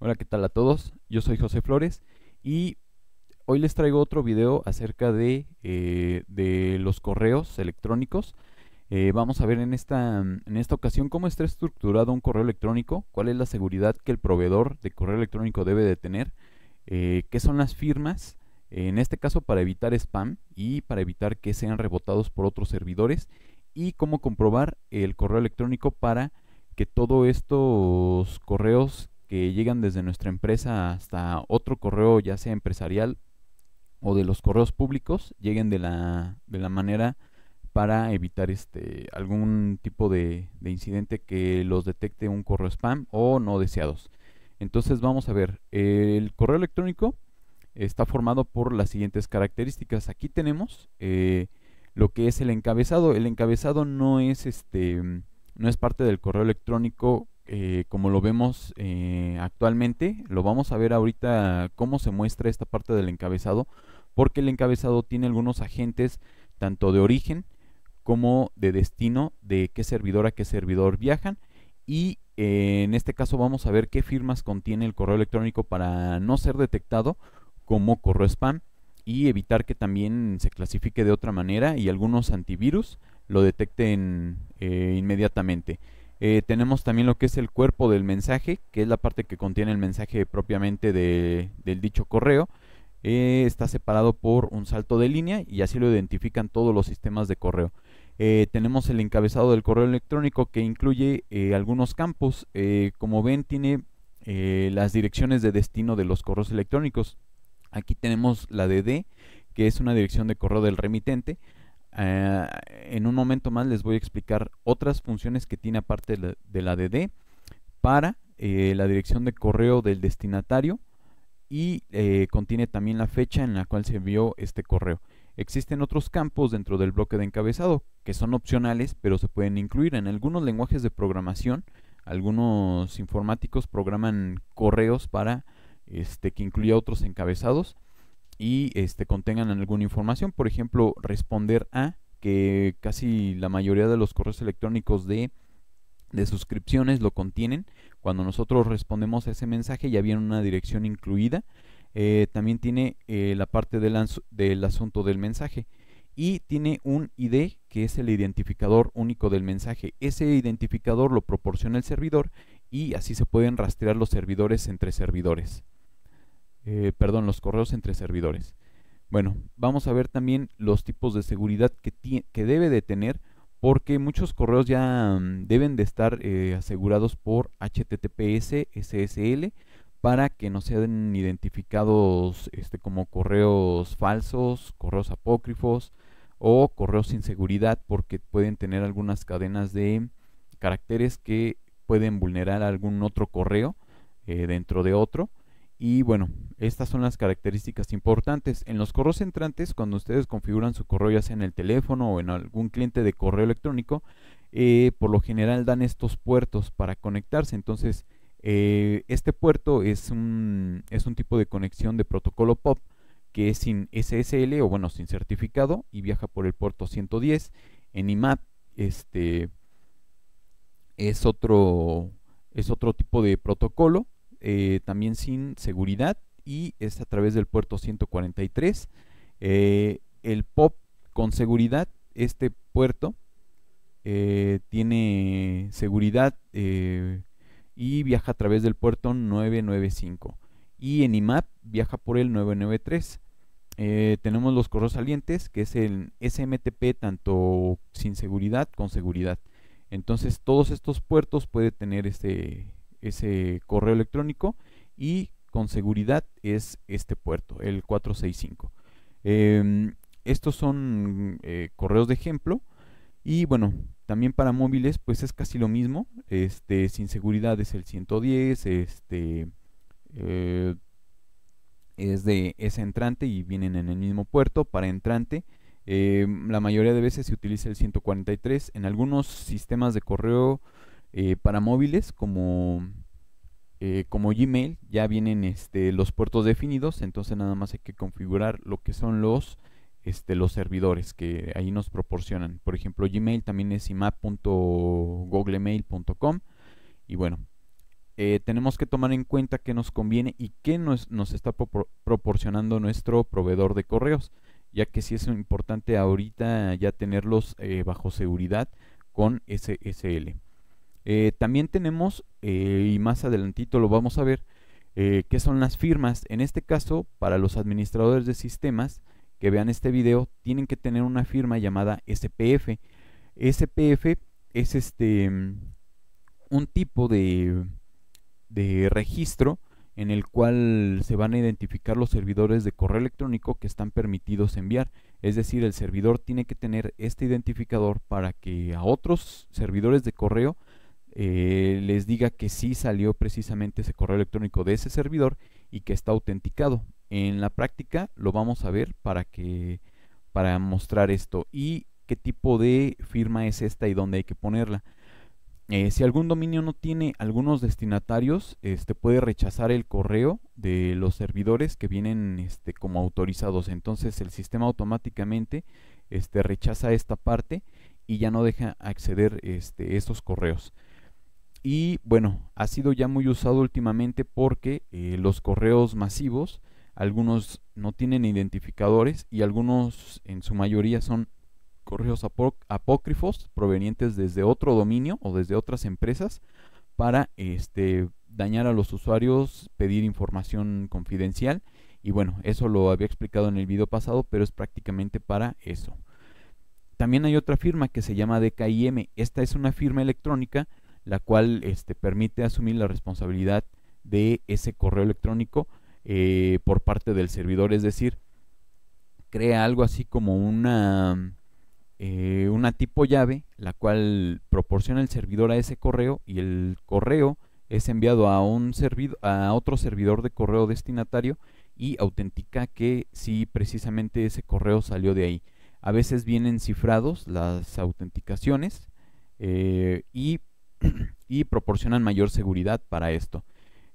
Hola, ¿qué tal a todos? Yo soy José Flores y hoy les traigo otro video acerca de, eh, de los correos electrónicos. Eh, vamos a ver en esta, en esta ocasión cómo está estructurado un correo electrónico, cuál es la seguridad que el proveedor de correo electrónico debe de tener, eh, qué son las firmas, en este caso para evitar spam y para evitar que sean rebotados por otros servidores y cómo comprobar el correo electrónico para que todos estos correos que llegan desde nuestra empresa hasta otro correo, ya sea empresarial o de los correos públicos, lleguen de la, manera para evitar este algún tipo de, incidente que los detecte un correo spam o no deseados. Entonces vamos a ver, el correo electrónico está formado por las siguientes características. Aquí tenemos eh, lo que es el encabezado. El encabezado no es este no es parte del correo electrónico eh, como lo vemos eh, actualmente. Lo vamos a ver ahorita cómo se muestra esta parte del encabezado, porque el encabezado tiene algunos agentes tanto de origen como de destino, de qué servidor a qué servidor viajan y eh, en este caso vamos a ver qué firmas contiene el correo electrónico para no ser detectado como correo spam y evitar que también se clasifique de otra manera y algunos antivirus lo detecten inmediatamente. Eh, tenemos también lo que es el cuerpo del mensaje, que es la parte que contiene el mensaje propiamente del dicho correo. Eh, está separado por un salto de línea y así lo identifican todos los sistemas de correo. Eh, tenemos el encabezado del correo electrónico que incluye algunos campos. como ven, tiene las direcciones de destino de los correos electrónicos. Aquí tenemos la DD, que es una dirección de correo del remitente. Eh, en un momento más les voy a explicar otras funciones que tiene aparte de la DD para eh, la dirección de correo del destinatario y eh, contiene también la fecha en la cual se envió este correo. Existen otros campos dentro del bloque de encabezado que son opcionales pero se pueden incluir en algunos lenguajes de programación. Algunos informáticos programan correos para este, que incluya otros encabezados y este, contengan alguna información, por ejemplo, responder a, que casi la mayoría de los correos electrónicos de, suscripciones lo contienen. Cuando nosotros respondemos a ese mensaje ya viene una dirección incluida. Eh, también tiene eh, la parte del asunto del mensaje y tiene un ID que es el identificador único del mensaje. Ese identificador lo proporciona el servidor y así se pueden rastrear los servidores entre servidores. Eh, perdón, los correos entre servidores. Bueno, vamos a ver también los tipos de seguridad que, debe de tener porque muchos correos ya mm, deben de estar eh, asegurados por HTTPS, SSL, para que no sean identificados este, como correos falsos, correos apócrifos o correos sin seguridad porque pueden tener algunas cadenas de caracteres que pueden vulnerar algún otro correo eh, dentro de otro y bueno, estas son las características importantes. En los correos entrantes, cuando ustedes configuran su correo ya sea en el teléfono o en algún cliente de correo electrónico, eh, por lo general dan estos puertos para conectarse. Entonces, eh, este puerto es un, es un tipo de conexión de protocolo POP que es sin SSL o bueno, sin certificado y viaja por el puerto 110. En IMAP, este es otro, es otro tipo de protocolo eh, también sin seguridad y es a través del puerto 143. Eh, el POP con seguridad, este puerto eh, tiene seguridad y viaja a través del puerto 995 y en IMAP viaja por el 993. tenemos los correos salientes, que es el SMTP tanto sin seguridad con seguridad. Entonces todos estos puertos puede tener este, ese correo electrónico y con seguridad es este puerto, el 465. Em, estos son eh, correos de ejemplo y bueno, también para móviles pues es casi lo mismo, este, sin seguridad es el 110, este, eh, es de ese entrante y vienen en el mismo puerto para entrante. Em, la mayoría de veces se utiliza el 143. En algunos sistemas de correo eh, para móviles como, eh, como Gmail ya vienen este, los puertos definidos, entonces nada más hay que configurar lo que son los, este, los servidores que ahí nos proporcionan. Por ejemplo, Gmail también es imap.googlemail.com y bueno, eh, tenemos que tomar en cuenta qué nos conviene y qué nos, está proporcionando nuestro proveedor de correos, ya que sí es importante ahorita ya tenerlos bajo seguridad con SSL. Eh, también tenemos, eh, y más adelantito lo vamos a ver, que eh, qué son las firmas. En este caso, para los administradores de sistemas que vean este video, tienen que tener una firma llamada SPF. SPF es este mm, un tipo de registro en el cual se van a identificar los servidores de correo electrónico que están permitidos enviar. Es decir, el servidor tiene que tener este identificador para que a otros servidores de correo eh, les diga que sí salió precisamente ese correo electrónico de ese servidor y que está autenticado. En la práctica lo vamos a ver para que para mostrar esto y qué tipo de firma es esta y dónde hay que ponerla. Eh, si algún dominio no tiene algunos destinatarios, este puede rechazar el correo de los servidores que vienen este, como autorizados. Entonces el sistema automáticamente este, rechaza esta parte y ya no deja acceder este, estos correos. Y bueno, ha sido ya muy usado últimamente porque eh, los correos masivos, algunos no tienen identificadores y algunos en su mayoría son correos apócrifos provenientes desde otro dominio o desde otras empresas para este, dañar a los usuarios, pedir información confidencial y bueno, eso lo había explicado en el video pasado, pero es prácticamente para eso. También hay otra firma que se llama DKIM. Esta es una firma electrónica la cual este, permite asumir la responsabilidad de ese correo electrónico eh, por parte del servidor, es decir, crea algo así como una, eh, una tipo llave, la cual proporciona el servidor a ese correo y el correo es enviado a, un a otro servidor de correo destinatario y autentica que si sí, precisamente ese correo salió de ahí. A veces vienen cifrados las autenticaciones eh, y y proporcionan mayor seguridad para esto.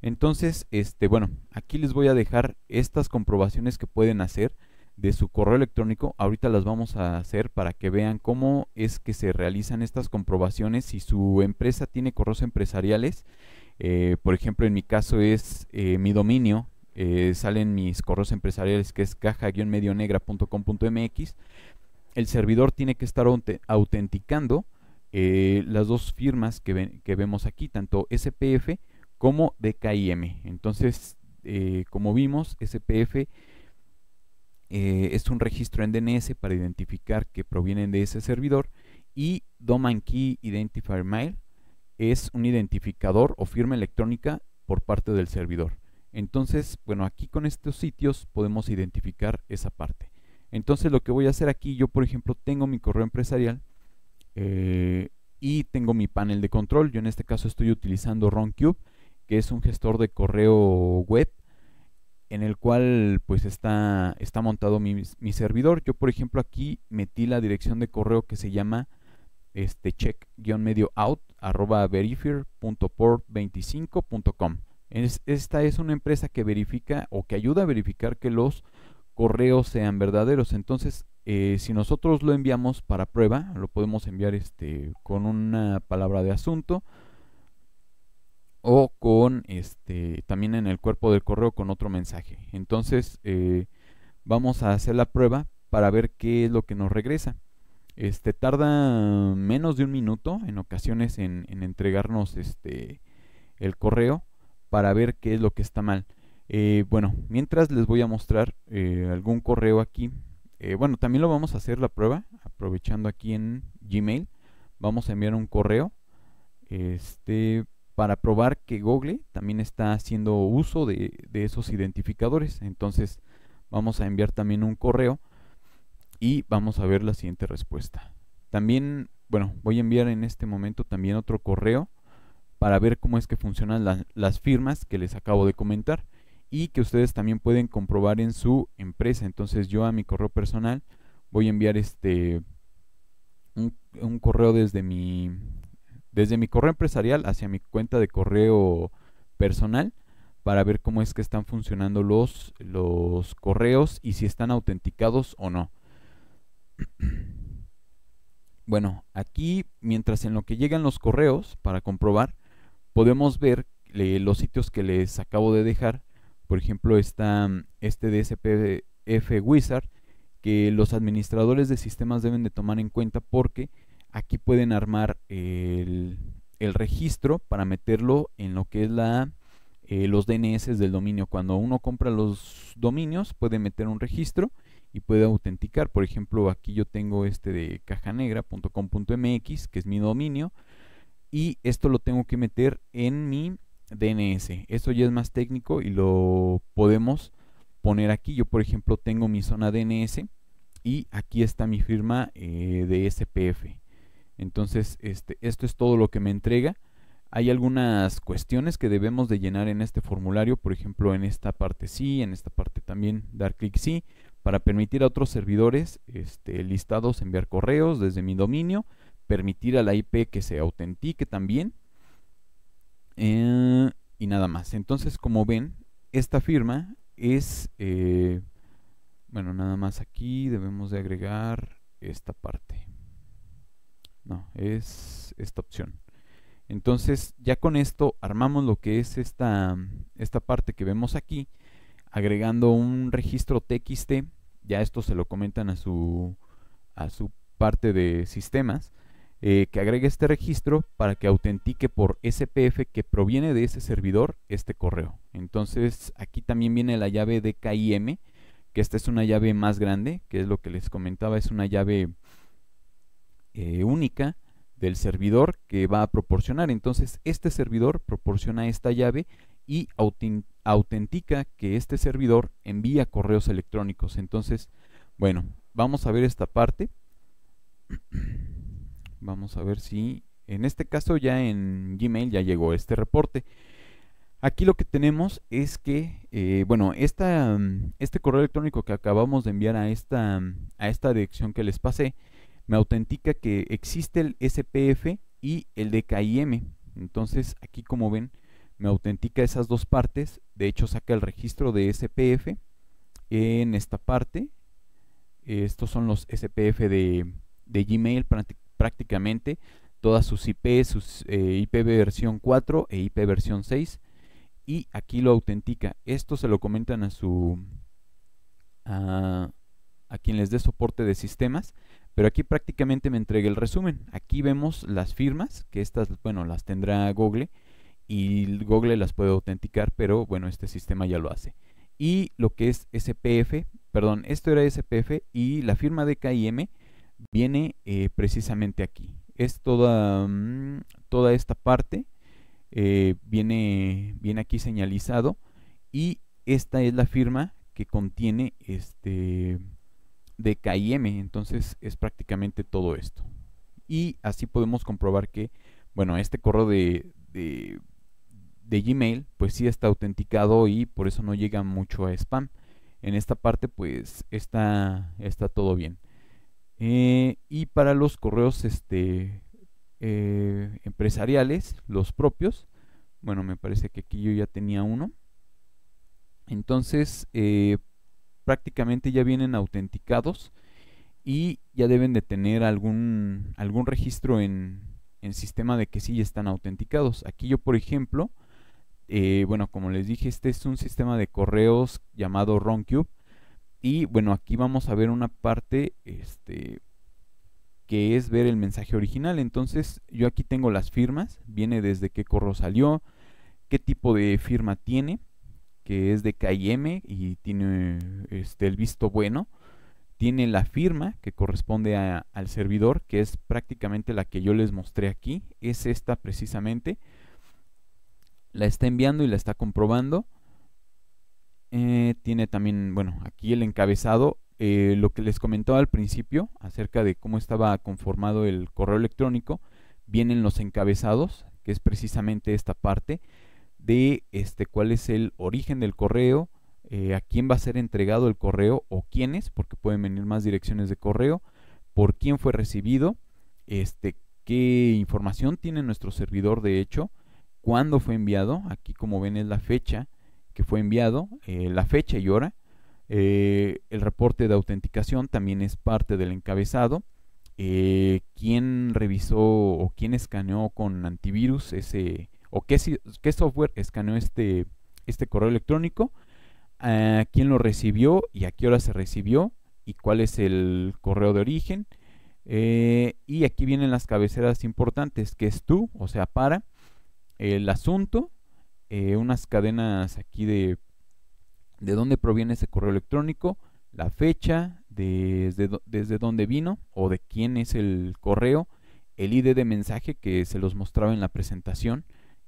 Entonces, este, bueno, aquí les voy a dejar estas comprobaciones que pueden hacer de su correo electrónico. Ahorita las vamos a hacer para que vean cómo es que se realizan estas comprobaciones. Si su empresa tiene correos empresariales, eh, por ejemplo, en mi caso es eh, mi dominio, eh, salen mis correos empresariales que es caja-medionegra.com.mx. El servidor tiene que estar autenticando eh, las dos firmas que, vemos aquí, tanto SPF como DKIM. Entonces, eh, como vimos, SPF eh, es un registro en DNS para identificar que provienen de ese servidor y Domain Key Identifier Mail es un identificador o firma electrónica por parte del servidor. Entonces, bueno, aquí con estos sitios podemos identificar esa parte. Entonces, lo que voy a hacer aquí, yo por ejemplo tengo mi correo empresarial eh, y tengo mi panel de control. Yo en este caso estoy utilizando Roncube, que es un gestor de correo web en el cual pues está, está montado mi, servidor. Yo por ejemplo aquí metí la dirección de correo que se llama este check-medio out arroba verifier.port25.com. esta es una empresa que verifica o que ayuda a verificar que los correos sean verdaderos. Entonces eh, si nosotros lo enviamos para prueba, lo podemos enviar este, con una palabra de asunto o con este también en el cuerpo del correo con otro mensaje. Entonces eh, vamos a hacer la prueba para ver qué es lo que nos regresa. Este tarda menos de un minuto en ocasiones en, entregarnos este el correo para ver qué es lo que está mal. Eh, bueno, mientras les voy a mostrar algún correo aquí eh, bueno, también lo vamos a hacer la prueba, aprovechando aquí en Gmail. Vamos a enviar un correo este, para probar que Google también está haciendo uso de, esos identificadores. Entonces vamos a enviar también un correo y vamos a ver la siguiente respuesta. También, bueno, voy a enviar en este momento también otro correo para ver cómo es que funcionan las firmas que les acabo de comentar y que ustedes también pueden comprobar en su empresa. Entonces yo a mi correo personal voy a enviar este un, correo desde mi desde mi correo empresarial hacia mi cuenta de correo personal para ver cómo es que están funcionando los, los correos y si están autenticados o no. Bueno, aquí mientras en lo que llegan los correos para comprobar, podemos ver eh, los sitios que les acabo de dejar por ejemplo, está mm, este DSPF Wizard que los administradores de sistemas deben de tomar en cuenta porque aquí pueden armar el, registro para meterlo en lo que es la eh, los DNS del dominio. Cuando uno compra los dominios puede meter un registro y puede autenticar. Por ejemplo, aquí yo tengo este de cajanegra.com.mx, que es mi dominio, y esto lo tengo que meter en mi DNS. eso ya es más técnico y lo podemos poner aquí. Yo, por ejemplo, tengo mi zona DNS y aquí está mi firma eh, de SPF. Entonces, este, esto es todo lo que me entrega. Hay algunas cuestiones que debemos de llenar en este formulario, por ejemplo, en esta parte sí, en esta parte también dar clic sí, para permitir a otros servidores este, listados enviar correos desde mi dominio, permitir a la IP que se autentique también eh, y nada más. Entonces, como ven, esta firma es... Eh, bueno, nada más aquí debemos de agregar esta parte. No, es esta opción. Entonces, ya con esto armamos lo que es esta, esta parte que vemos aquí, agregando un registro TXT. Ya esto se lo comentan a su, a su parte de sistemas. Eh, que agregue este registro para que autentique por SPF que proviene de ese servidor este correo. Entonces aquí también viene la llave DKIM, que esta es una llave más grande, que es lo que les comentaba, es una llave eh, única del servidor que va a proporcionar. Entonces este servidor proporciona esta llave y autentica que este servidor envía correos electrónicos. Entonces, bueno, vamos a ver esta parte. Vamos a ver si en este caso ya en Gmail ya llegó este reporte. Aquí lo que tenemos es que, eh, bueno, esta, mm, este correo electrónico que acabamos de enviar a esta, mm, a esta dirección que les pasé, me autentica que existe el SPF y el DKIM. Entonces aquí como ven, me autentica esas dos partes. De hecho saca el registro de SPF en esta parte. Estos son los SPF de, de Gmail prácticamente todas sus IP, sus eh, IPv versión 4 e IP versión 6 y aquí lo autentica. Esto se lo comentan a su a, quien les dé soporte de sistemas, pero aquí prácticamente me entregue el resumen. Aquí vemos las firmas, que estas, bueno, las tendrá Google y Google las puede autenticar, pero bueno, este sistema ya lo hace. Y lo que es SPF, perdón, esto era SPF y la firma de KIM viene eh, precisamente aquí. Es toda, mm, toda esta parte, eh, viene, viene aquí señalizado y esta es la firma que contiene este de KIM, entonces es prácticamente todo esto. Y así podemos comprobar que, bueno, este correo de, de, Gmail, pues sí está autenticado y por eso no llega mucho a spam. En esta parte, pues está, está todo bien. Eh, y para los correos este, eh, empresariales, los propios, bueno, me parece que aquí yo ya tenía uno. Entonces, eh, prácticamente ya vienen autenticados y ya deben de tener algún, algún registro en, el sistema de que sí están autenticados. Aquí yo, por ejemplo, bueno, como les dije, este es un sistema de correos llamado Roncube y bueno, aquí vamos a ver una parte este, que es ver el mensaje original. Entonces yo aquí tengo las firmas, viene desde qué correo salió, qué tipo de firma tiene, que es de KIM y tiene este, el visto bueno. Tiene la firma que corresponde al servidor, que es prácticamente la que yo les mostré aquí. Es esta precisamente. La está enviando y la está comprobando eh, tiene también, bueno, aquí el encabezado, eh, lo que les comentaba al principio acerca de cómo estaba conformado el correo electrónico, vienen los encabezados, que es precisamente esta parte de este cuál es el origen del correo, eh, a quién va a ser entregado el correo o quiénes, porque pueden venir más direcciones de correo, por quién fue recibido, este, qué información tiene nuestro servidor de hecho, cuándo fue enviado, aquí como ven es la fecha, que fue enviado, eh, la fecha y hora. Eh, el reporte de autenticación también es parte del encabezado. Eh, quién revisó o quién escaneó con antivirus ese o qué, software escaneó este, este correo electrónico, quién lo recibió y a qué hora se recibió y cuál es el correo de origen. y aquí vienen las cabeceras importantes, que es tú, o sea, para, el asunto, eh, unas cadenas aquí de de dónde proviene ese correo electrónico, la fecha, desde, dónde vino o de quién es el correo, el ID de mensaje que se los mostraba en la presentación,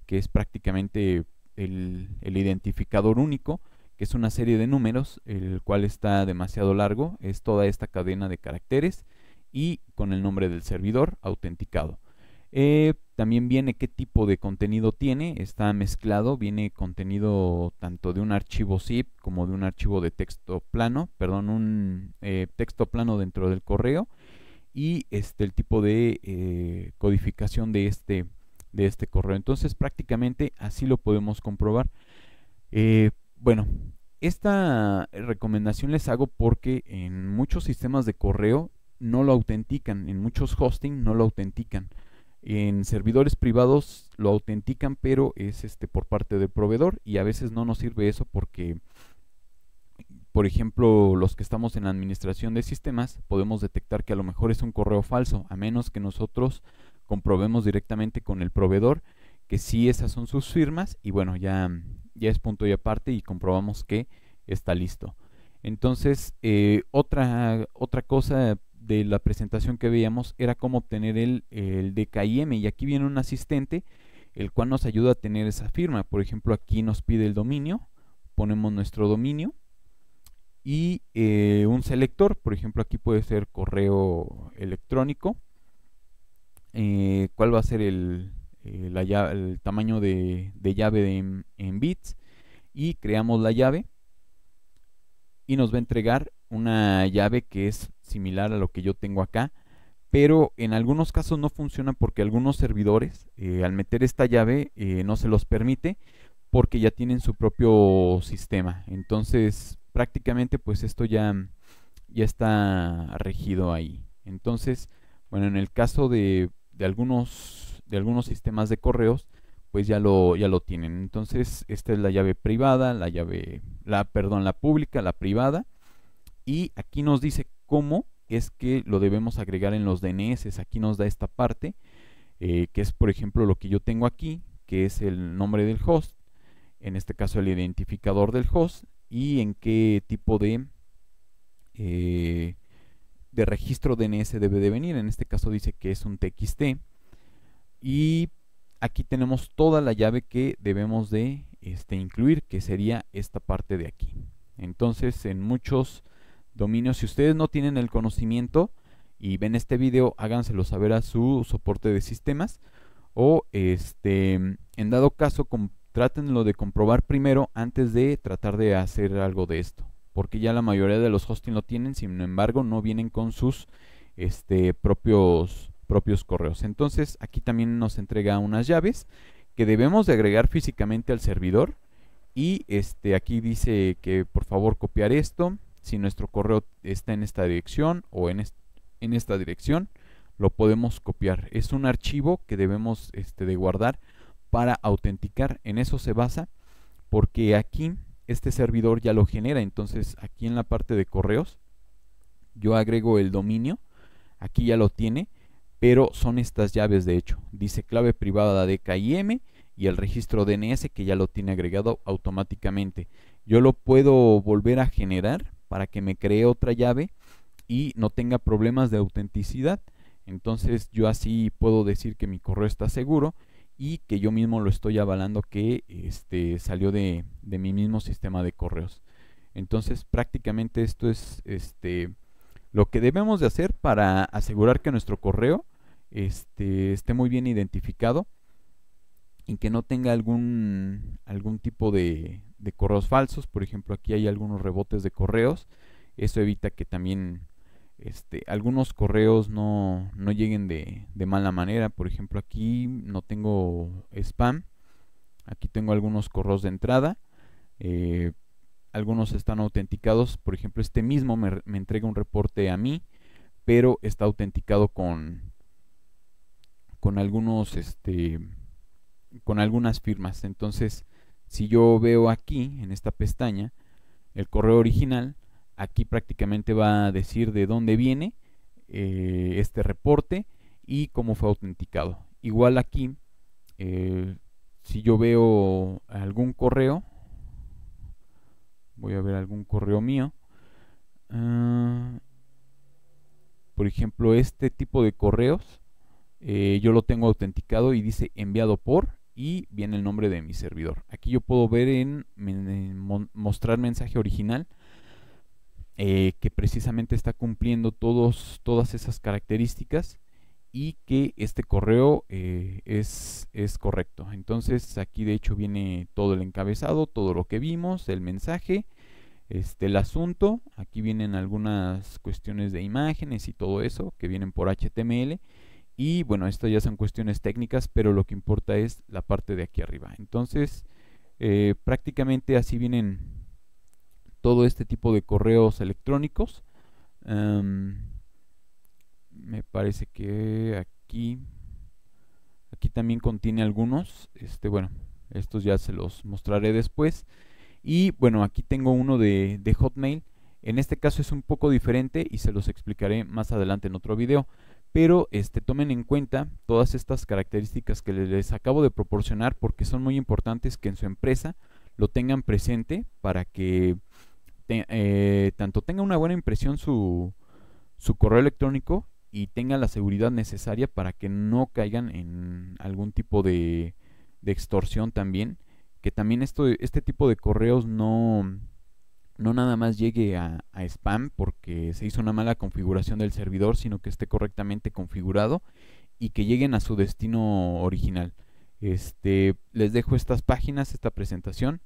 que es prácticamente el, el identificador único, que es una serie de números, el cual está demasiado largo, es toda esta cadena de caracteres y con el nombre del servidor autenticado. Eh, también viene qué tipo de contenido tiene, está mezclado, viene contenido tanto de un archivo zip como de un archivo de texto plano, perdón, un eh, texto plano dentro del correo y este, el tipo de eh, codificación de este, de este correo. Entonces prácticamente así lo podemos comprobar. bueno, esta recomendación les hago porque en muchos sistemas de correo no lo autentican, en muchos hosting no lo autentican. En servidores privados lo autentican, pero es este por parte del proveedor y a veces no nos sirve eso porque por ejemplo, los que estamos en la administración de sistemas, podemos detectar que a lo mejor es un correo falso, a menos que nosotros comprobemos directamente con el proveedor que sí esas son sus firmas y bueno, ya, ya es punto y aparte y comprobamos que está listo. Entonces, eh, otra, otra cosa de la presentación que veíamos era cómo obtener el, el DKIM y aquí viene un asistente el cual nos ayuda a tener esa firma. Por ejemplo, aquí nos pide el dominio, ponemos nuestro dominio y eh, un selector, por ejemplo, aquí puede ser correo electrónico. Eh, ¿Cuál va a ser el, eh, tamaño de, llave en bits? Y creamos la llave y nos va a entregar una llave que es similar a lo que yo tengo acá, pero en algunos casos no funciona porque algunos servidores eh, al meter esta llave eh, no se los permite porque ya tienen su propio sistema. Entonces prácticamente pues esto ya, ya está regido ahí. Entonces, bueno, en el caso de, de algunos, de algunos sistemas de correos, pues ya lo, ya lo tienen. Entonces, esta es la llave privada, la llave, la, perdón, la pública, la privada. Y aquí nos dice cómo es que lo debemos agregar en los DNS. Aquí nos da esta parte, eh, que es por ejemplo lo que yo tengo aquí, que es el nombre del host, en este caso el identificador del host, y en qué tipo de, eh, de registro DNS debe de venir. En este caso dice que es un TXT. Y aquí tenemos toda la llave que debemos de este, incluir, que sería esta parte de aquí. Entonces, en muchos dominio. Si ustedes no tienen el conocimiento y ven este video, háganselo saber a su soporte de sistemas. O este, en dado caso, tratenlo de comprobar primero antes de tratar de hacer algo de esto. Porque ya la mayoría de los hosting lo tienen, sin embargo, no vienen con sus este, propios, propios correos. Entonces, aquí también nos entrega unas llaves que debemos de agregar físicamente al servidor. Y este, aquí dice que por favor copiar esto, si nuestro correo está en esta dirección o en, en esta dirección, lo podemos copiar. Es un archivo que debemos este, de guardar para autenticar. En eso se basa porque aquí este servidor ya lo genera. Entonces aquí en la parte de correos yo agrego el dominio. Aquí ya lo tiene, pero son estas llaves de hecho. Dice clave privada de KIM y el registro DNS que ya lo tiene agregado automáticamente. Yo lo puedo volver a generar para que me cree otra llave y no tenga problemas de autenticidad. Entonces yo así puedo decir que mi correo está seguro y que yo mismo lo estoy avalando que este, salió de, de mi mismo sistema de correos. Entonces prácticamente esto es este, lo que debemos de hacer para asegurar que nuestro correo este, esté muy bien identificado y que no tenga algún, algún tipo de, de correos falsos. Por ejemplo, aquí hay algunos rebotes de correos. Eso evita que también este, algunos correos no, lleguen de, mala manera. Por ejemplo, aquí no tengo spam. Aquí tengo algunos correos de entrada. Eh, algunos están autenticados. Por ejemplo, este mismo me, me entrega un reporte a mí, pero está autenticado con, con algunos, este, con algunas firmas. Entonces, si yo veo aquí, en esta pestaña, el correo original, aquí prácticamente va a decir de dónde viene eh, este reporte y cómo fue autenticado. Igual aquí, eh, si yo veo algún correo, voy a ver algún correo mío. Ah, por ejemplo, este tipo de correos, eh, yo lo tengo autenticado y dice enviado por y viene el nombre de mi servidor. Aquí yo puedo ver en, mostrar mensaje original eh, que precisamente está cumpliendo todos, todas esas características y que este correo eh, es, es correcto. Entonces aquí de hecho viene todo el encabezado, todo lo que vimos, el mensaje, este, el asunto. Aquí vienen algunas cuestiones de imágenes y todo eso que vienen por HTML y bueno, estas ya son cuestiones técnicas, pero lo que importa es la parte de aquí arriba. Entonces, eh, prácticamente así vienen todo este tipo de correos electrónicos. Em, me parece que aquí, aquí también contiene algunos. Este, bueno, estos ya se los mostraré después. Y bueno, aquí tengo uno de, de Hotmail. En este caso es un poco diferente y se los explicaré más adelante en otro video pero este, tomen en cuenta todas estas características que les acabo de proporcionar porque son muy importantes que en su empresa lo tengan presente para que eh, tanto tenga una buena impresión su, correo electrónico y tenga la seguridad necesaria para que no caigan en algún tipo de, de extorsión también que también esto, este tipo de correos no, no nada más llegue a, spam porque se hizo una mala configuración del servidor, sino que esté correctamente configurado y que lleguen a su destino original. Este, les dejo estas páginas, esta presentación,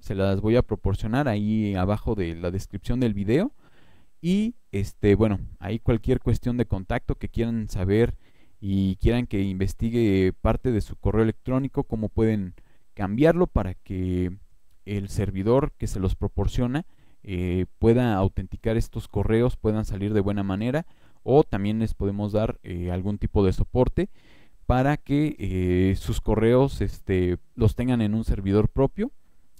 se las voy a proporcionar ahí abajo de la descripción del video y este, bueno, ahí cualquier cuestión de contacto que quieran saber y quieran que investigue parte de su correo electrónico, cómo pueden cambiarlo para que el servidor que se los proporciona eh, pueda autenticar estos correos, puedan salir de buena manera o también les podemos dar eh, algún tipo de soporte para que eh, sus correos este, los tengan en un servidor propio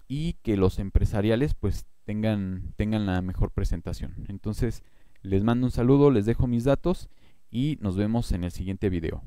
y que los empresariales pues tengan, tengan la mejor presentación. Entonces les mando un saludo, les dejo mis datos y nos vemos en el siguiente video.